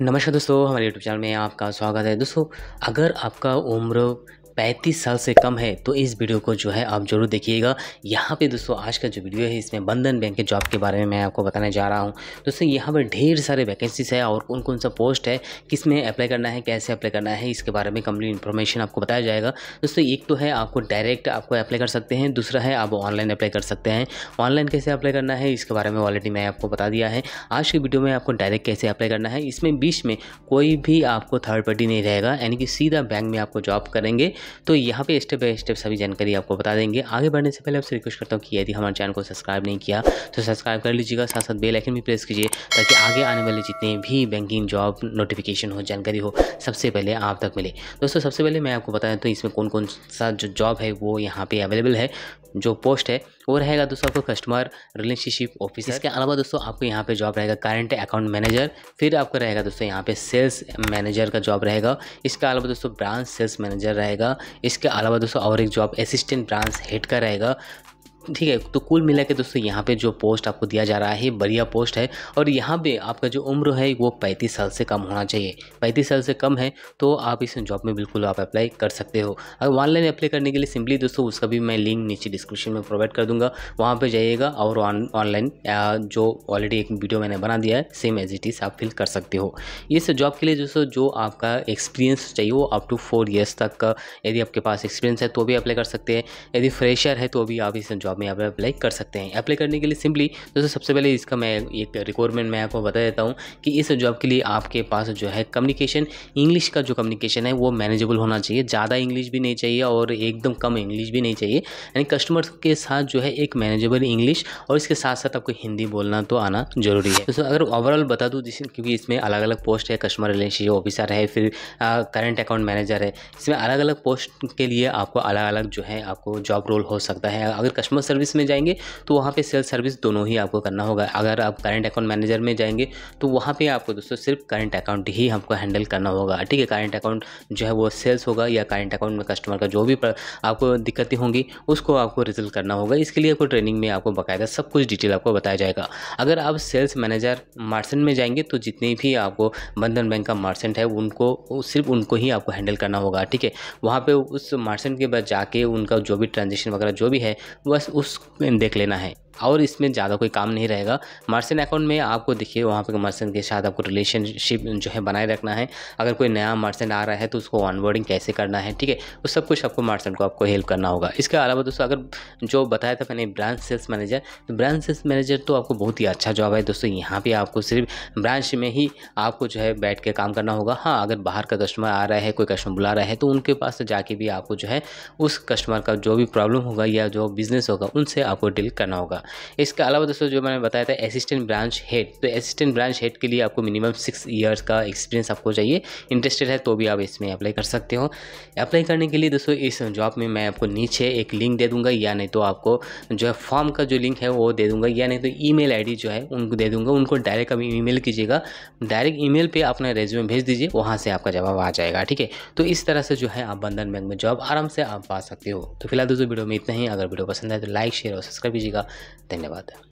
नमस्कार दोस्तों हमारे यूट्यूब चैनल में आपका स्वागत है दोस्तों अगर आपका उम्र पैंतीस साल से कम है तो इस वीडियो को जो है आप जरूर देखिएगा यहाँ पे दोस्तों आज का जो वीडियो है इसमें बंधन बैंक के जॉब के बारे में मैं आपको बताने जा रहा हूँ दोस्तों यहाँ पर ढेर सारे वैकेंसीज है और कौन कौन सा पोस्ट है किस में अप्लाई करना है कैसे अप्लाई करना है इसके बारे में कम्प्लीट इन्फॉर्मेशन आपको बताया जाएगा दोस्तों एक तो है आपको डायरेक्ट आपको अप्लाई कर सकते हैं दूसरा है आप ऑनलाइन अप्लाई कर सकते हैं ऑनलाइन कैसे अप्लाई करना है इसके बारे में ऑलरेडी मैं आपको बता दिया है आज की वीडियो में आपको डायरेक्ट कैसे अप्लाई करना है इसमें बीच में कोई भी आपको थर्ड पार्टी नहीं रहेगा यानी कि सीधा बैंक में आपको जॉब करेंगे तो यहाँ पे स्टेप बाई स्टेप सभी जानकारी आपको बता देंगे आगे बढ़ने से पहले आपसे रिक्वेस्ट करता हूँ कि यदि हमारे चैनल को सब्सक्राइब नहीं किया तो सब्सक्राइब कर लीजिएगा साथ साथ बेल आइकन भी प्रेस कीजिए ताकि आगे आने वाले जितने भी बैंकिंग जॉब नोटिफिकेशन हो जानकारी हो सबसे पहले आप तक मिले दोस्तों सबसे पहले मैं आपको बताया तो इसमें कौन कौन सा जो जॉब है वो यहाँ पर अवेलेबल है जो पोस्ट है वो रहेगा दोस्तों आपको कस्टमर रिलेशनशिप ऑफिस इसके अलावा दोस्तों आपको यहाँ पे जॉब रहेगा करंट अकाउंट मैनेजर फिर आपको रहेगा दोस्तों यहाँ पे सेल्स मैनेजर का जॉब रहेगा इसके अलावा दोस्तों ब्रांच सेल्स मैनेजर रहेगा इसके अलावा दोस्तों और एक जॉब असिस्टेंट ब्रांच हेड का रहेगा ठीक है तो कुल मिला के दोस्तों यहाँ पे जो पोस्ट आपको दिया जा रहा है बढ़िया पोस्ट है और यहाँ पे आपका जो उम्र है वो पैंतीस साल से कम होना चाहिए पैंतीस साल से कम है तो आप इस जॉब में बिल्कुल आप अप्लाई कर सकते हो अगर ऑनलाइन अप्लाई करने के लिए सिंपली दोस्तों उसका भी मैं लिंक नीचे डिस्क्रिप्शन में प्रोवाइड कर दूँगा वहाँ पर जाइएगा और ऑनलाइन जो ऑलरेडी एक वीडियो मैंने बना दिया है सेम एज इट इज़ आप फिल कर सकते हो इस जॉब के लिए दोस्तों जो आपका एक्सपीरियंस चाहिए वो अप टू फोर ईयर्स तक यदि आपके पास एक्सपीरियंस है तो भी अप्लाई कर सकते हैं यदि फ्रेशर है तो भी आप इस जॉब जॉब में आप अप्लाई कर सकते हैं अप्लाई करने के लिए सिंपली दोस्तों सबसे पहले इसका मैं एक रिक्वायरमेंट मैं आपको बता देता हूँ कि इस जॉब के लिए आपके पास जो है कम्युनिकेशन इंग्लिश का जो कम्युनिकेशन है वो मैनेजेबल होना चाहिए ज़्यादा इंग्लिश भी नहीं चाहिए और एकदम कम इंग्लिश भी नहीं चाहिए यानी कस्टमर्स के साथ जो है एक मैनेजेबल इंग्लिश और इसके साथ साथ आपको हिंदी बोलना तो आना जरूरी है दोस्तों अगर ओवरऑल बता दूँ जिस क्योंकि इसमें अलग अलग पोस्ट है कस्टमर रिलेशनशिप ऑफिसर है फिर करंट अकाउंट मैनेजर है इसमें अलग अलग पोस्ट के लिए आपको अलग अलग जो है आपको जॉब रोल हो सकता है अगर कस्टमर कस्टमर सर्विस में जाएंगे तो वहाँ पे सेल्स सर्विस दोनों ही आपको करना होगा अगर आप करंट अकाउंट मैनेजर में जाएंगे तो वहाँ पे आपको दोस्तों सिर्फ करंट अकाउंट ही हमको हैंडल करना होगा ठीक है करंट अकाउंट जो है वो सेल्स होगा या करंट अकाउंट में कस्टमर का जो भी आपको दिक्कतें होंगी उसको आपको रिजल्व करना होगा इसके लिए आपको ट्रेनिंग में आपको बकायदा सब कुछ डिटेल आपको बताया जाएगा अगर आप सेल्स मैनेजर मार्सेंट में जाएंगे तो जितने भी आपको बंधन बैंक का मार्सेंट है उनको सिर्फ उनको ही आपको हैंडल करना होगा ठीक है वहाँ पर उस मार्सेंट के बाद जाके उनका जो भी ट्रांजेक्शन वगैरह जो भी है बस उस देख लेना है और इसमें ज़्यादा कोई काम नहीं रहेगा मर्सन अकाउंट में आपको देखिए वहाँ पर मर्सन के साथ आपको रिलेशनशिप जो है बनाए रखना है अगर कोई नया मर्सन आ रहा है तो उसको ऑनबोर्डिंग कैसे करना है ठीक है वो सब कुछ आपको मर्सन को आपको हेल्प करना होगा इसके अलावा दोस्तों अगर जो बताया था मैंने ब्रांच सेल्स मैनेजर तो ब्रांच सेल्स मैनेजर तो आपको बहुत ही अच्छा जॉब है दोस्तों यहाँ पर आपको सिर्फ ब्रांच में ही आपको जो है बैठ के काम करना होगा हाँ अगर बाहर का कस्टमर आ रहा है कोई कस्टमर बुला रहा है तो उनके पास तो जाके भी आपको जो है उस कस्टमर का जो भी प्रॉब्लम होगा या जो बिज़नेस होगा उनसे आपको डील करना होगा इसके अलावा दोस्तों जो मैंने बताया था असिस्टेंट ब्रांच हेड तो असिस्टेंट ब्रांच हेड के लिए आपको मिनिमम सिक्स ईयर्स का एक्सपीरियंस आपको चाहिए इंटरेस्टेड है तो भी आप इसमें अप्लाई कर सकते हो अप्लाई करने के लिए दोस्तों इस जॉब में मैं आपको नीचे एक लिंक दे दूंगा या नहीं तो आपको जो है फॉर्म का जो लिंक है वो दे दूंगा या नहीं तो ई मेल जो है उनको दे दूंगा उनको डायरेक्ट अभी ई कीजिएगा डायरेक्ट ई मेल अपना रेज्यूम भेज दीजिए वहाँ से आपका जवाब आ जाएगा ठीक है तो इस तरह से जो है आप बंधन बैंक में जॉब आराम से आप पा सकते हो तो फिलहाल दोस्तों वीडियो में इतना ही अगर वीडियो पसंद है तो लाइक शेयर और सब्सक्राइब कीजिएगा धन्यवाद